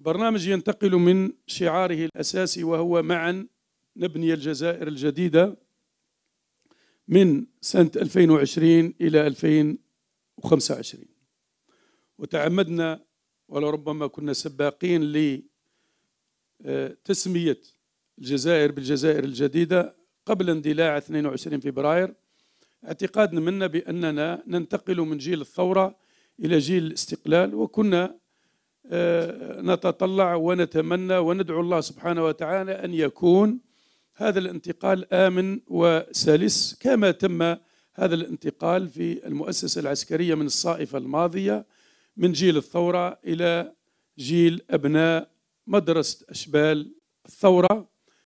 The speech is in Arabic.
برنامج ينتقل من شعاره الأساسي وهو معا نبني الجزائر الجديدة من سنة 2020 إلى 2025 وتعمدنا ولربما كنا سباقين لتسمية آه، الجزائر بالجزائر الجديدة قبل اندلاع 22 فبراير اعتقادنا منا بأننا ننتقل من جيل الثورة إلى جيل الاستقلال وكنا آه، نتطلع ونتمنى وندعو الله سبحانه وتعالى أن يكون هذا الانتقال آمن وسلس كما تم هذا الانتقال في المؤسسة العسكرية من الصائفة الماضية من جيل الثورة إلى جيل أبناء مدرسة أشبال الثورة